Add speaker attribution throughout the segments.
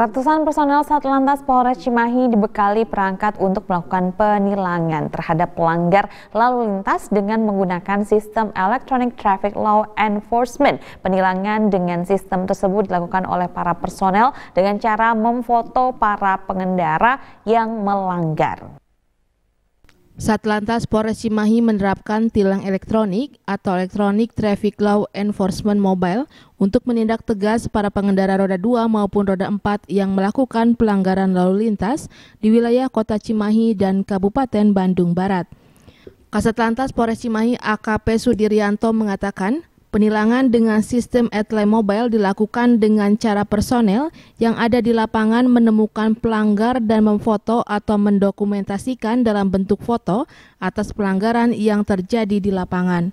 Speaker 1: Ratusan personel Satlantas Polres Cimahi dibekali perangkat untuk melakukan penilangan terhadap pelanggar lalu lintas dengan menggunakan sistem Electronic Traffic Law Enforcement. Penilangan dengan sistem tersebut dilakukan oleh para personel dengan cara memfoto para pengendara yang melanggar.
Speaker 2: Satlantas Polres Cimahi menerapkan tilang elektronik atau Electronic Traffic Law Enforcement Mobile untuk menindak tegas para pengendara roda 2 maupun roda 4 yang melakukan pelanggaran lalu lintas di wilayah Kota Cimahi dan Kabupaten Bandung Barat. Kasat Polres Cimahi AKP Sudirianto mengatakan, Penilangan dengan sistem Etle Mobile dilakukan dengan cara personel yang ada di lapangan menemukan pelanggar dan memfoto atau mendokumentasikan dalam bentuk foto atas pelanggaran yang terjadi di lapangan.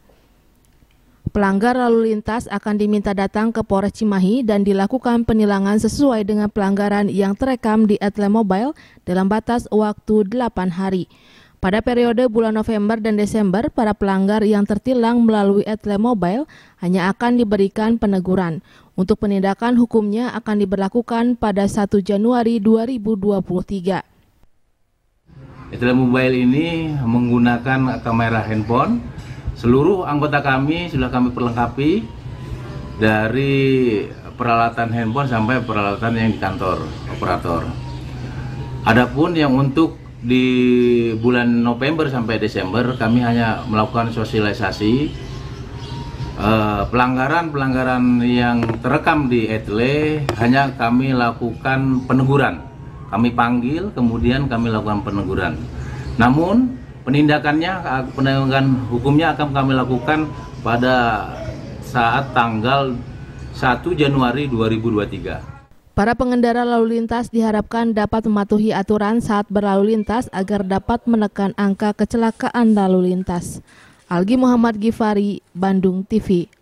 Speaker 2: Pelanggar lalu lintas akan diminta datang ke Polres Cimahi dan dilakukan penilangan sesuai dengan pelanggaran yang terekam di Etle Mobile dalam batas waktu 8 hari. Pada periode bulan November dan Desember, para pelanggar yang tertilang melalui Etle Mobile hanya akan diberikan peneguran. Untuk penindakan hukumnya akan diberlakukan pada 1 Januari 2023.
Speaker 3: Etle Mobile ini menggunakan kamera handphone. Seluruh anggota kami sudah kami perlengkapi dari peralatan handphone sampai peralatan yang di kantor operator. Adapun yang untuk di bulan November sampai Desember kami hanya melakukan sosialisasi eh, pelanggaran-pelanggaran uh, yang terekam di etle hanya kami lakukan peneguran kami panggil kemudian kami lakukan peneguran namun penindakannya penegakan hukumnya akan kami lakukan pada saat tanggal 1 Januari 2023
Speaker 2: Para pengendara lalu lintas diharapkan dapat mematuhi aturan saat berlalu lintas agar dapat menekan angka kecelakaan lalu lintas. Algi Muhammad Gifari, Bandung TV.